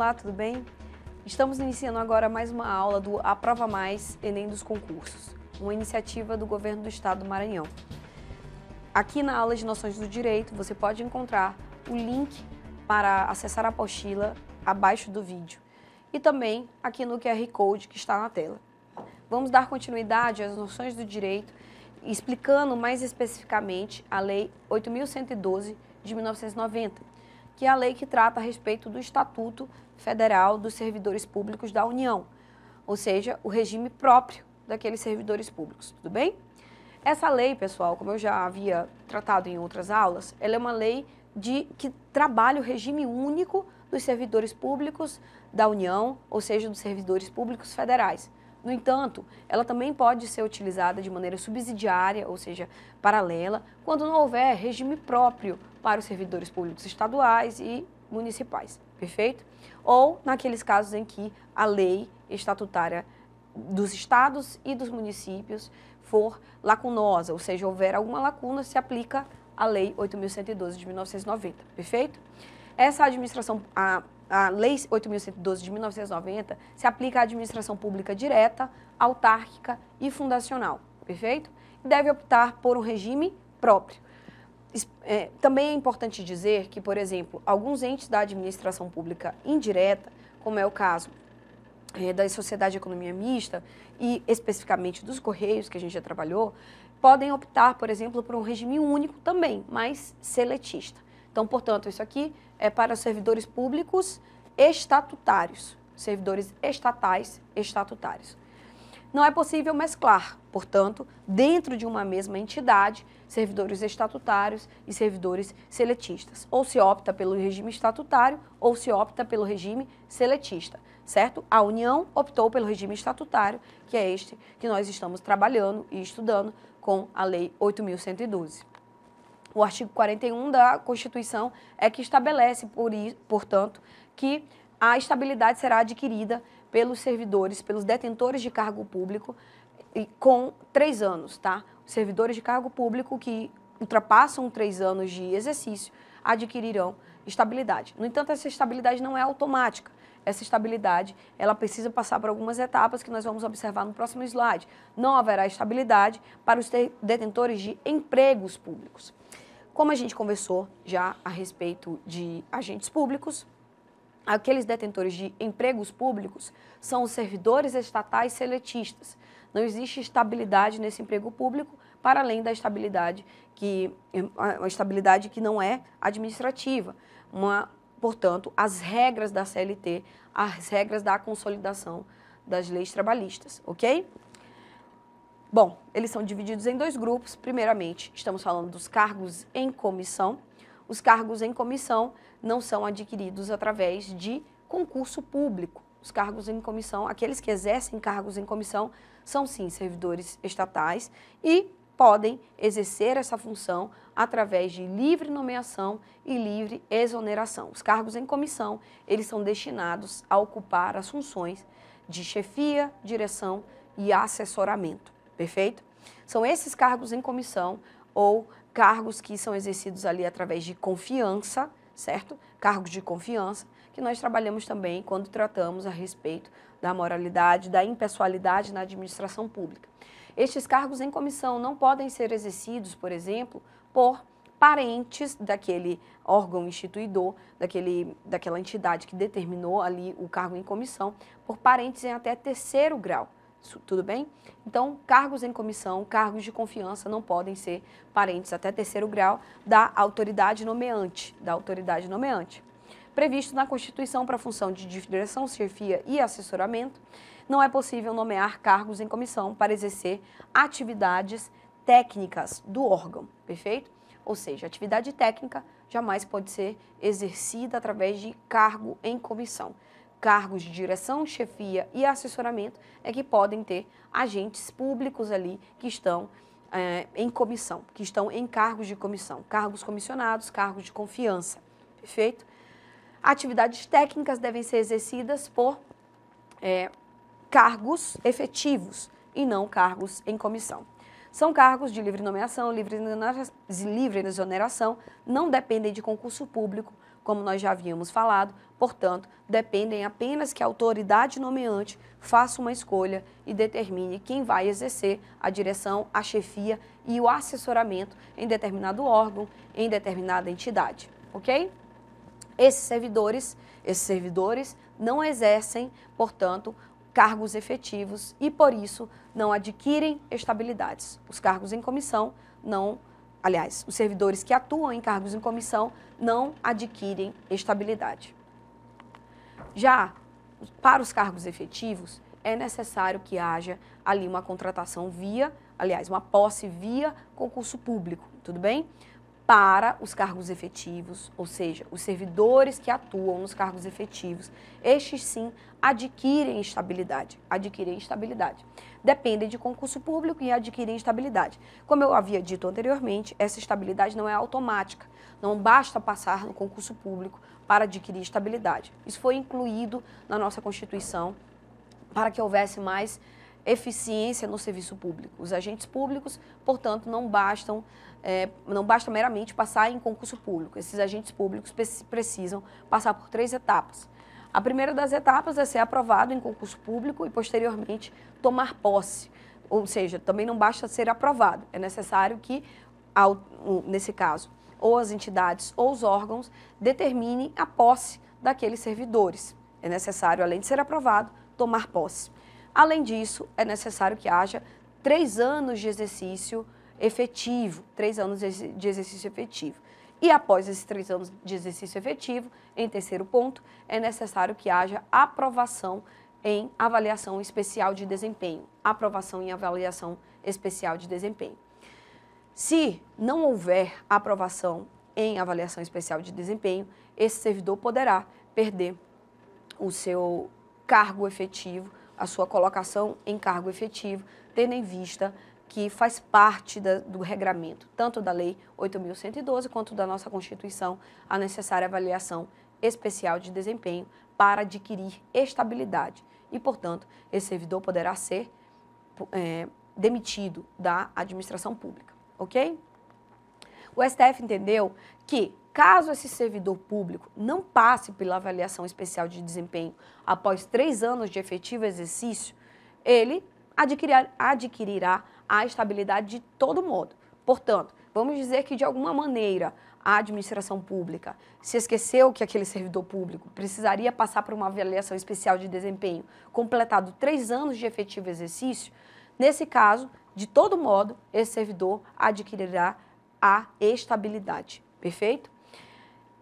Olá, tudo bem? Estamos iniciando agora mais uma aula do Aprova Mais Enem dos Concursos, uma iniciativa do Governo do Estado do Maranhão. Aqui na aula de Noções do Direito, você pode encontrar o link para acessar a apostila abaixo do vídeo e também aqui no QR Code que está na tela. Vamos dar continuidade às noções do direito, explicando mais especificamente a Lei 8.112 de 1990, que é a lei que trata a respeito do Estatuto Federal dos Servidores Públicos da União, ou seja, o regime próprio daqueles servidores públicos, tudo bem? Essa lei, pessoal, como eu já havia tratado em outras aulas, ela é uma lei de que trabalha o regime único dos servidores públicos da União, ou seja, dos servidores públicos federais. No entanto, ela também pode ser utilizada de maneira subsidiária, ou seja, paralela, quando não houver regime próprio para os servidores públicos estaduais e municipais. Perfeito? ou naqueles casos em que a lei estatutária dos estados e dos municípios for lacunosa, ou seja, houver alguma lacuna, se aplica a Lei 8.112 de 1990, perfeito? Essa administração, a, a Lei 8.112 de 1990 se aplica à administração pública direta, autárquica e fundacional, perfeito? E deve optar por um regime próprio. É, também é importante dizer que, por exemplo, alguns entes da administração pública indireta, como é o caso é, da Sociedade de Economia Mista e especificamente dos Correios, que a gente já trabalhou, podem optar, por exemplo, por um regime único também, mas seletista. Então, portanto, isso aqui é para servidores públicos estatutários, servidores estatais estatutários. Não é possível mesclar, portanto, dentro de uma mesma entidade, servidores estatutários e servidores seletistas. Ou se opta pelo regime estatutário ou se opta pelo regime seletista, certo? A União optou pelo regime estatutário, que é este que nós estamos trabalhando e estudando com a Lei 8112. O artigo 41 da Constituição é que estabelece, por, portanto, que a estabilidade será adquirida pelos servidores, pelos detentores de cargo público, e com três anos, tá? Servidores de cargo público que ultrapassam três anos de exercício adquirirão estabilidade. No entanto, essa estabilidade não é automática. Essa estabilidade, ela precisa passar por algumas etapas que nós vamos observar no próximo slide. Não haverá estabilidade para os detentores de empregos públicos. Como a gente conversou já a respeito de agentes públicos, aqueles detentores de empregos públicos são os servidores estatais seletistas. Não existe estabilidade nesse emprego público, para além da estabilidade que uma estabilidade que não é administrativa. Uma, portanto, as regras da CLT, as regras da consolidação das leis trabalhistas, OK? Bom, eles são divididos em dois grupos. Primeiramente, estamos falando dos cargos em comissão, os cargos em comissão não são adquiridos através de concurso público. Os cargos em comissão, aqueles que exercem cargos em comissão, são sim servidores estatais e podem exercer essa função através de livre nomeação e livre exoneração. Os cargos em comissão, eles são destinados a ocupar as funções de chefia, direção e assessoramento, perfeito? São esses cargos em comissão ou cargos que são exercidos ali através de confiança, certo? Cargos de confiança, que nós trabalhamos também quando tratamos a respeito da moralidade, da impessoalidade na administração pública. Estes cargos em comissão não podem ser exercidos, por exemplo, por parentes daquele órgão instituidor, daquele, daquela entidade que determinou ali o cargo em comissão, por parentes em até terceiro grau tudo bem? Então, cargos em comissão, cargos de confiança não podem ser parentes até terceiro grau da autoridade nomeante, da autoridade nomeante. Previsto na Constituição para a função de direção, chefia e assessoramento, não é possível nomear cargos em comissão para exercer atividades técnicas do órgão, perfeito? Ou seja, atividade técnica jamais pode ser exercida através de cargo em comissão cargos de direção, chefia e assessoramento é que podem ter agentes públicos ali que estão é, em comissão, que estão em cargos de comissão, cargos comissionados, cargos de confiança. Perfeito? Atividades técnicas devem ser exercidas por é, cargos efetivos e não cargos em comissão. São cargos de livre nomeação, livre, livre exoneração, não dependem de concurso público, como nós já havíamos falado, portanto, dependem apenas que a autoridade nomeante faça uma escolha e determine quem vai exercer a direção, a chefia e o assessoramento em determinado órgão, em determinada entidade, ok? Esses servidores, esses servidores não exercem, portanto, cargos efetivos e por isso não adquirem estabilidades. Os cargos em comissão não aliás, os servidores que atuam em cargos em comissão não adquirem estabilidade. Já para os cargos efetivos, é necessário que haja ali uma contratação via, aliás, uma posse via concurso público, tudo bem? para os cargos efetivos, ou seja, os servidores que atuam nos cargos efetivos, estes sim adquirem estabilidade, adquirem estabilidade. Dependem de concurso público e adquirem estabilidade. Como eu havia dito anteriormente, essa estabilidade não é automática. Não basta passar no concurso público para adquirir estabilidade. Isso foi incluído na nossa Constituição para que houvesse mais eficiência no serviço público. Os agentes públicos, portanto, não bastam, é, não basta meramente passar em concurso público. Esses agentes públicos precisam passar por três etapas. A primeira das etapas é ser aprovado em concurso público e, posteriormente, tomar posse. Ou seja, também não basta ser aprovado, é necessário que, ao, nesse caso, ou as entidades ou os órgãos determinem a posse daqueles servidores. É necessário, além de ser aprovado, tomar posse. Além disso, é necessário que haja três anos de exercício efetivo, três anos de exercício efetivo. E após esses três anos de exercício efetivo, em terceiro ponto, é necessário que haja aprovação em avaliação especial de desempenho. Aprovação em avaliação especial de desempenho. Se não houver aprovação em avaliação especial de desempenho, esse servidor poderá perder o seu cargo efetivo a sua colocação em cargo efetivo, tendo em vista que faz parte da, do regramento, tanto da Lei 8.112 quanto da nossa Constituição, a necessária avaliação especial de desempenho para adquirir estabilidade. E, portanto, esse servidor poderá ser é, demitido da administração pública, ok? O STF entendeu que Caso esse servidor público não passe pela avaliação especial de desempenho após três anos de efetivo exercício, ele adquirir, adquirirá a estabilidade de todo modo. Portanto, vamos dizer que de alguma maneira a administração pública se esqueceu que aquele servidor público precisaria passar por uma avaliação especial de desempenho completado três anos de efetivo exercício, nesse caso, de todo modo, esse servidor adquirirá a estabilidade. Perfeito?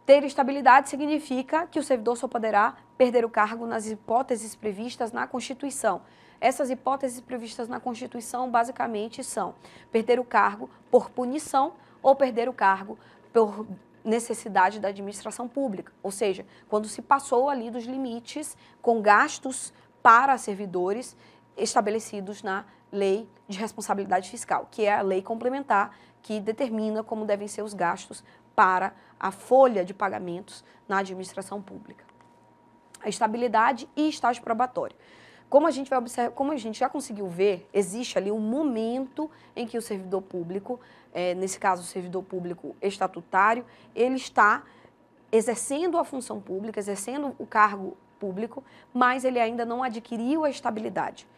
Ter estabilidade significa que o servidor só poderá perder o cargo nas hipóteses previstas na Constituição. Essas hipóteses previstas na Constituição basicamente são perder o cargo por punição ou perder o cargo por necessidade da administração pública, ou seja, quando se passou ali dos limites com gastos para servidores estabelecidos na Lei de Responsabilidade Fiscal, que é a lei complementar que determina como devem ser os gastos para a folha de pagamentos na administração pública. A estabilidade e estágio probatório. Como a gente vai observar, como a gente já conseguiu ver, existe ali um momento em que o servidor público, é, nesse caso o servidor público estatutário, ele está exercendo a função pública, exercendo o cargo público, mas ele ainda não adquiriu a estabilidade.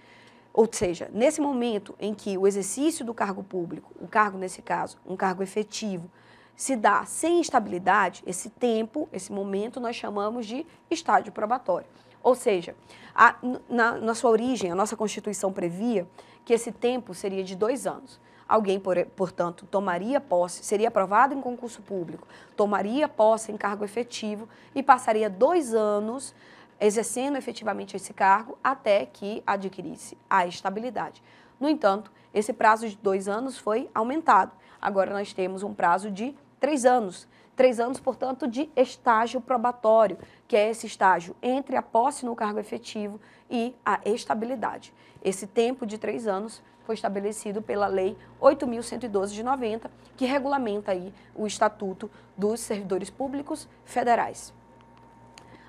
Ou seja, nesse momento em que o exercício do cargo público, o cargo nesse caso, um cargo efetivo, se dá sem estabilidade, esse tempo, esse momento, nós chamamos de estágio probatório. Ou seja, a, na, na, sua origem, a nossa Constituição previa que esse tempo seria de dois anos. Alguém, por, portanto, tomaria posse, seria aprovado em concurso público, tomaria posse em cargo efetivo e passaria dois anos exercendo efetivamente esse cargo até que adquirisse a estabilidade. No entanto, esse prazo de dois anos foi aumentado. Agora nós temos um prazo de Três anos. Três anos, portanto, de estágio probatório, que é esse estágio entre a posse no cargo efetivo e a estabilidade. Esse tempo de três anos foi estabelecido pela Lei 8.112 de 90, que regulamenta aí o Estatuto dos Servidores Públicos Federais.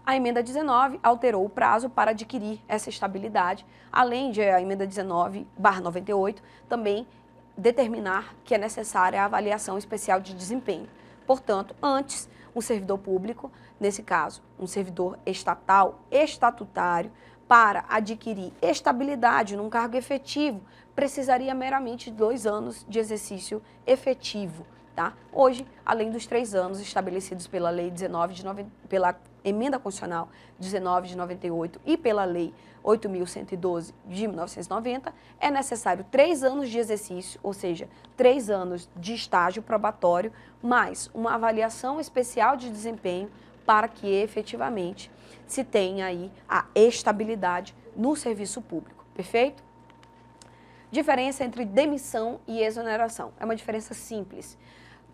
A emenda 19 alterou o prazo para adquirir essa estabilidade, além de a emenda 19/98 também determinar que é necessária a avaliação especial de desempenho. Portanto, antes, um servidor público, nesse caso, um servidor estatal, estatutário, para adquirir estabilidade num cargo efetivo, precisaria meramente de dois anos de exercício efetivo. Tá? Hoje, além dos três anos estabelecidos pela Lei 19 de, nove, pela Emenda Constitucional 19 de 98 e pela Lei 8.112 de 1990, é necessário três anos de exercício, ou seja, três anos de estágio probatório, mais uma avaliação especial de desempenho para que efetivamente se tenha aí a estabilidade no serviço público, perfeito? Diferença entre demissão e exoneração. É uma diferença simples.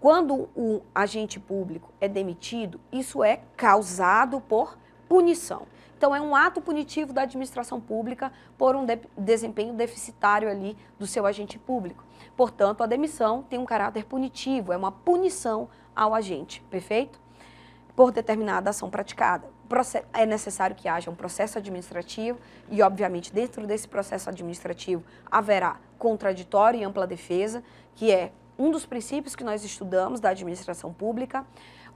Quando o agente público é demitido, isso é causado por punição. Então, é um ato punitivo da administração pública por um de desempenho deficitário ali do seu agente público. Portanto, a demissão tem um caráter punitivo, é uma punição ao agente, perfeito? Por determinada ação praticada. É necessário que haja um processo administrativo e, obviamente, dentro desse processo administrativo haverá contraditório e ampla defesa, que é um dos princípios que nós estudamos da administração pública,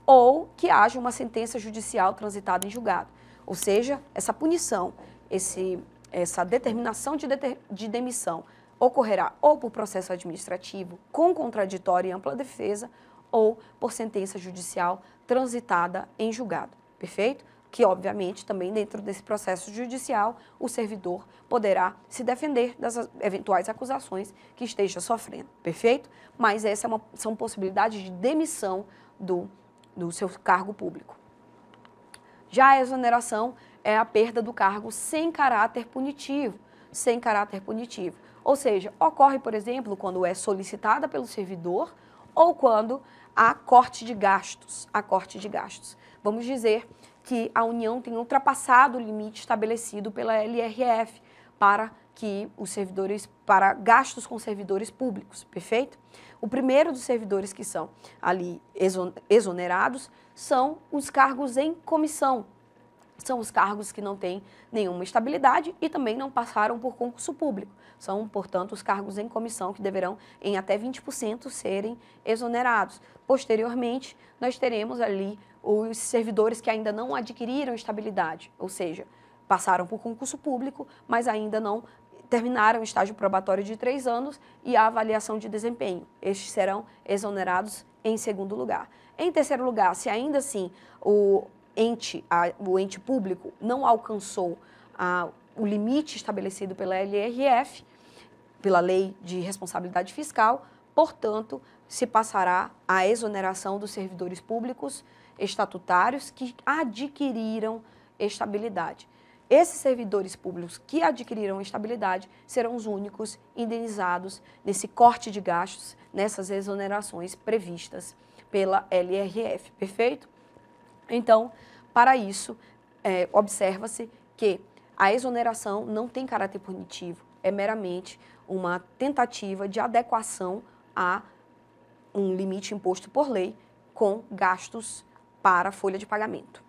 ou que haja uma sentença judicial transitada em julgado. Ou seja, essa punição, esse, essa determinação de, de, de demissão ocorrerá ou por processo administrativo com contraditório e ampla defesa ou por sentença judicial transitada em julgado. Perfeito? que, obviamente, também dentro desse processo judicial, o servidor poderá se defender das eventuais acusações que esteja sofrendo, perfeito? Mas essas é uma, são possibilidades de demissão do, do seu cargo público. Já a exoneração é a perda do cargo sem caráter punitivo, sem caráter punitivo. Ou seja, ocorre, por exemplo, quando é solicitada pelo servidor ou quando há corte de gastos, a corte de gastos. Vamos dizer que a União tem ultrapassado o limite estabelecido pela LRF para que os servidores para gastos com servidores públicos, perfeito? O primeiro dos servidores que são ali exonerados são os cargos em comissão, são os cargos que não têm nenhuma estabilidade e também não passaram por concurso público. São, portanto, os cargos em comissão que deverão, em até 20%, serem exonerados. Posteriormente, nós teremos ali os servidores que ainda não adquiriram estabilidade, ou seja, passaram por concurso público, mas ainda não terminaram o estágio probatório de três anos e a avaliação de desempenho. Estes serão exonerados em segundo lugar. Em terceiro lugar, se ainda assim o ente, a, o ente público, não alcançou a, o limite estabelecido pela LRF, pela Lei de Responsabilidade Fiscal, portanto, se passará a exoneração dos servidores públicos estatutários que adquiriram estabilidade. Esses servidores públicos que adquiriram estabilidade serão os únicos indenizados nesse corte de gastos, nessas exonerações previstas pela LRF, perfeito? Então, para isso, é, observa-se que a exoneração não tem caráter punitivo, é meramente uma tentativa de adequação a um limite imposto por lei com gastos para a folha de pagamento.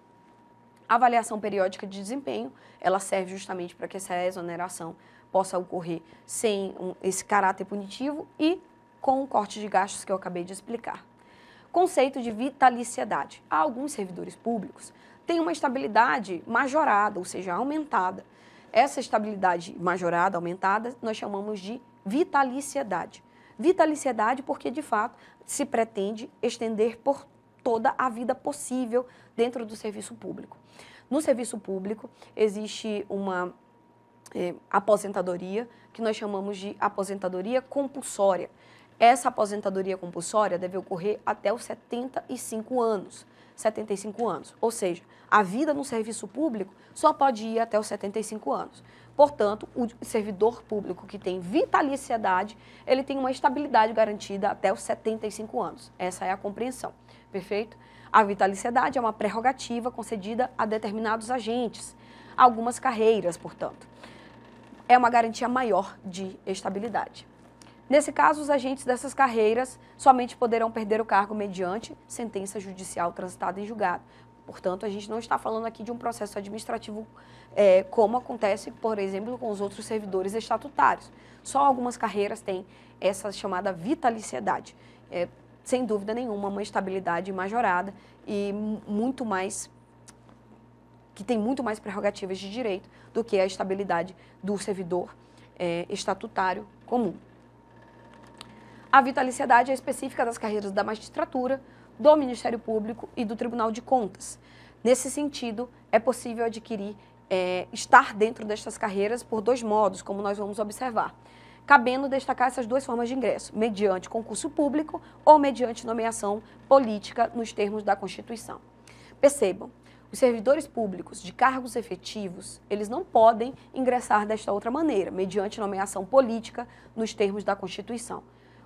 A avaliação periódica de desempenho, ela serve justamente para que essa exoneração possa ocorrer sem um, esse caráter punitivo e com o corte de gastos que eu acabei de explicar conceito de vitaliciedade. Há alguns servidores públicos têm uma estabilidade majorada, ou seja, aumentada. Essa estabilidade majorada, aumentada, nós chamamos de vitaliciedade. Vitaliciedade porque, de fato, se pretende estender por toda a vida possível dentro do serviço público. No serviço público, existe uma eh, aposentadoria que nós chamamos de aposentadoria compulsória. Essa aposentadoria compulsória deve ocorrer até os 75 anos. 75 anos. Ou seja, a vida no serviço público só pode ir até os 75 anos. Portanto, o servidor público que tem vitaliciedade, ele tem uma estabilidade garantida até os 75 anos. Essa é a compreensão, perfeito? A vitaliciedade é uma prerrogativa concedida a determinados agentes, algumas carreiras, portanto. É uma garantia maior de estabilidade. Nesse caso, os agentes dessas carreiras somente poderão perder o cargo mediante sentença judicial transitada em julgado. Portanto, a gente não está falando aqui de um processo administrativo é, como acontece, por exemplo, com os outros servidores estatutários. Só algumas carreiras têm essa chamada vitaliciedade. É, sem dúvida nenhuma, uma estabilidade majorada e muito mais que tem muito mais prerrogativas de direito do que a estabilidade do servidor é, estatutário comum. A vitaliciedade é específica das carreiras da magistratura, do Ministério Público e do Tribunal de Contas. Nesse sentido, é possível adquirir, é, estar dentro destas carreiras por dois modos, como nós vamos observar. Cabendo destacar essas duas formas de ingresso, mediante concurso público ou mediante nomeação política nos termos da Constituição. Percebam, os servidores públicos de cargos efetivos, eles não podem ingressar desta outra maneira, mediante nomeação política nos termos da Constituição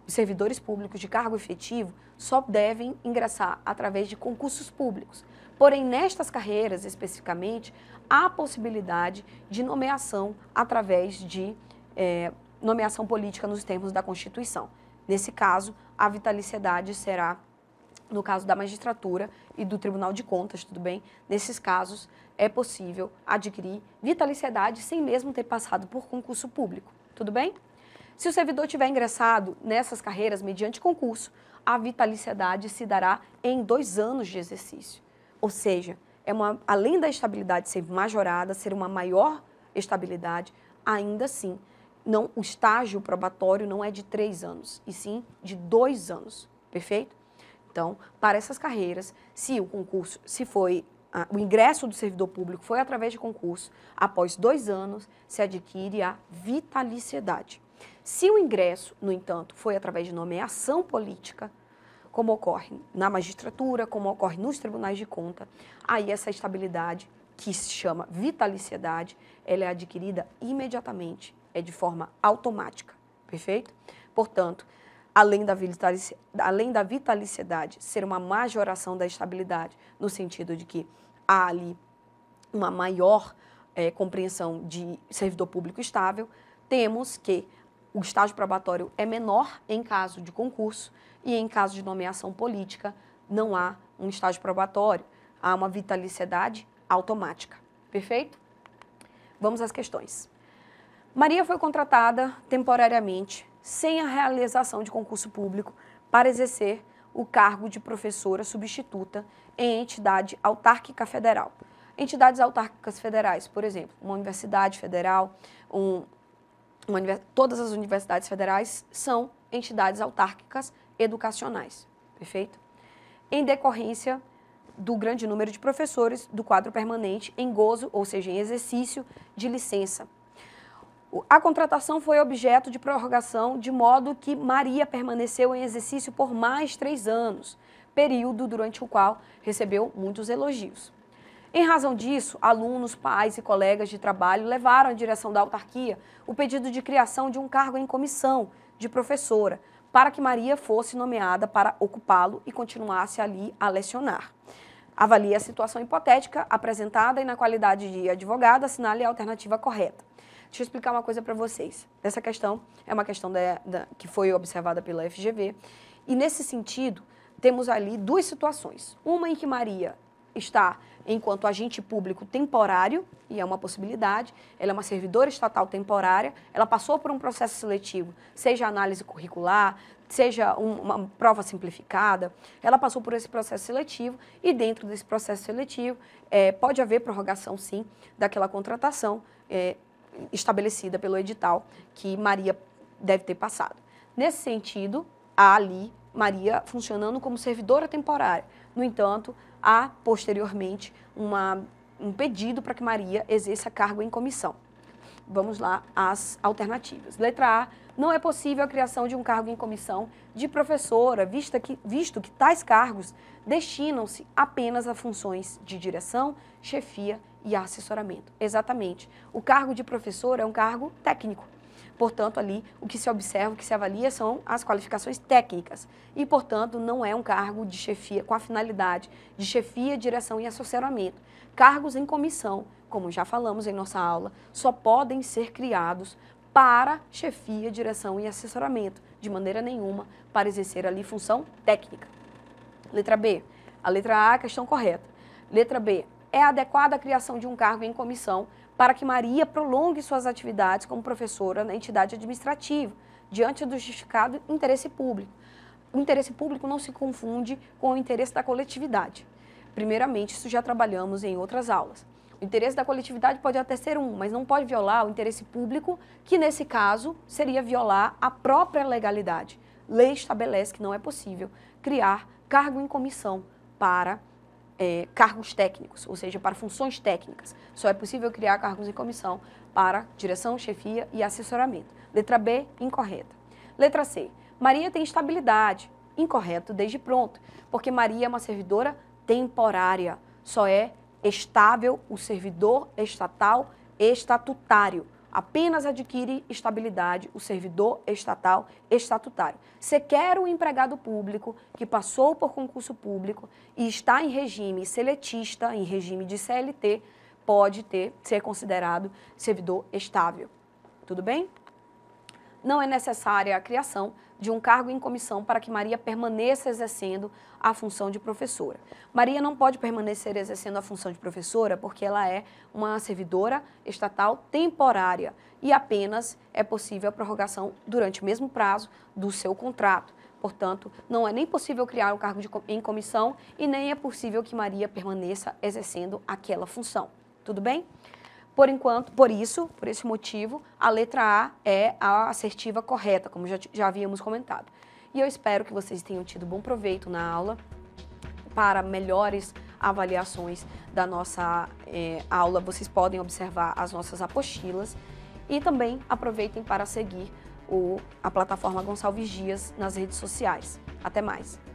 os servidores públicos de cargo efetivo só devem ingressar através de concursos públicos. Porém, nestas carreiras especificamente, há possibilidade de nomeação através de é, nomeação política nos termos da Constituição. Nesse caso, a vitaliciedade será, no caso da magistratura e do Tribunal de Contas, tudo bem? Nesses casos, é possível adquirir vitaliciedade sem mesmo ter passado por concurso público, tudo bem? Se o servidor tiver ingressado nessas carreiras mediante concurso, a vitaliciedade se dará em dois anos de exercício. Ou seja, é uma, além da estabilidade ser majorada, ser uma maior estabilidade, ainda assim, não, o estágio probatório não é de três anos, e sim de dois anos, perfeito? Então, para essas carreiras, se o concurso, se foi o ingresso do servidor público foi através de concurso, após dois anos se adquire a vitaliciedade. Se o ingresso, no entanto, foi através de nomeação política, como ocorre na magistratura, como ocorre nos tribunais de conta, aí essa estabilidade, que se chama vitaliciedade, ela é adquirida imediatamente, é de forma automática, perfeito? Portanto, além da, além da vitaliciedade ser uma majoração da estabilidade, no sentido de que há ali uma maior é, compreensão de servidor público estável, temos que o estágio probatório é menor em caso de concurso e em caso de nomeação política não há um estágio probatório, há uma vitaliciedade automática. Perfeito? Vamos às questões. Maria foi contratada temporariamente, sem a realização de concurso público, para exercer o cargo de professora substituta em entidade autárquica federal. Entidades autárquicas federais, por exemplo, uma universidade federal, um, todas as universidades federais são entidades autárquicas educacionais, perfeito? Em decorrência do grande número de professores do quadro permanente em gozo, ou seja, em exercício de licença. A contratação foi objeto de prorrogação, de modo que Maria permaneceu em exercício por mais três anos, período durante o qual recebeu muitos elogios. Em razão disso, alunos, pais e colegas de trabalho levaram à direção da autarquia o pedido de criação de um cargo em comissão de professora, para que Maria fosse nomeada para ocupá-lo e continuasse ali a lecionar. Avalie a situação hipotética apresentada e, na qualidade de advogada, assinale a alternativa correta. Deixa eu explicar uma coisa para vocês. Essa questão é uma questão da, da, que foi observada pela FGV e, nesse sentido, temos ali duas situações. Uma em que Maria estar enquanto agente público temporário, e é uma possibilidade, ela é uma servidora estatal temporária, ela passou por um processo seletivo, seja análise curricular, seja uma prova simplificada, ela passou por esse processo seletivo e dentro desse processo seletivo é, pode haver prorrogação, sim, daquela contratação é, estabelecida pelo edital que Maria deve ter passado. Nesse sentido, há ali Maria funcionando como servidora temporária. No entanto, há, posteriormente, uma, um pedido para que Maria exerça cargo em comissão. Vamos lá às alternativas. Letra A. Não é possível a criação de um cargo em comissão de professora, visto que, visto que tais cargos destinam-se apenas a funções de direção, chefia e assessoramento. Exatamente. O cargo de professor é um cargo técnico Portanto, ali o que se observa, o que se avalia são as qualificações técnicas. E, portanto, não é um cargo de chefia com a finalidade de chefia, direção e assessoramento. Cargos em comissão, como já falamos em nossa aula, só podem ser criados para chefia, direção e assessoramento, de maneira nenhuma para exercer ali função técnica. Letra B. A letra A é a questão correta. Letra B. É adequada a criação de um cargo em comissão para que Maria prolongue suas atividades como professora na entidade administrativa, diante do justificado interesse público. O interesse público não se confunde com o interesse da coletividade. Primeiramente, isso já trabalhamos em outras aulas. O interesse da coletividade pode até ser um, mas não pode violar o interesse público, que nesse caso seria violar a própria legalidade. Lei estabelece que não é possível criar cargo em comissão para é, cargos técnicos, ou seja, para funções técnicas. Só é possível criar cargos em comissão para direção, chefia e assessoramento. Letra B, incorreta. Letra C, Maria tem estabilidade. Incorreto desde pronto, porque Maria é uma servidora temporária. Só é estável o servidor estatal estatutário apenas adquire estabilidade o servidor estatal estatutário. Sequer o empregado público que passou por concurso público e está em regime seletista, em regime de CLT, pode ter ser considerado servidor estável. Tudo bem? Não é necessária a criação de um cargo em comissão para que Maria permaneça exercendo a função de professora. Maria não pode permanecer exercendo a função de professora porque ela é uma servidora estatal temporária e apenas é possível a prorrogação durante o mesmo prazo do seu contrato. Portanto, não é nem possível criar um cargo de, em comissão e nem é possível que Maria permaneça exercendo aquela função. Tudo bem? Por enquanto, por isso, por esse motivo, a letra A é a assertiva correta, como já, já havíamos comentado. E eu espero que vocês tenham tido bom proveito na aula para melhores avaliações da nossa eh, aula. Vocês podem observar as nossas apostilas e também aproveitem para seguir o, a plataforma Gonçalves Dias nas redes sociais. Até mais!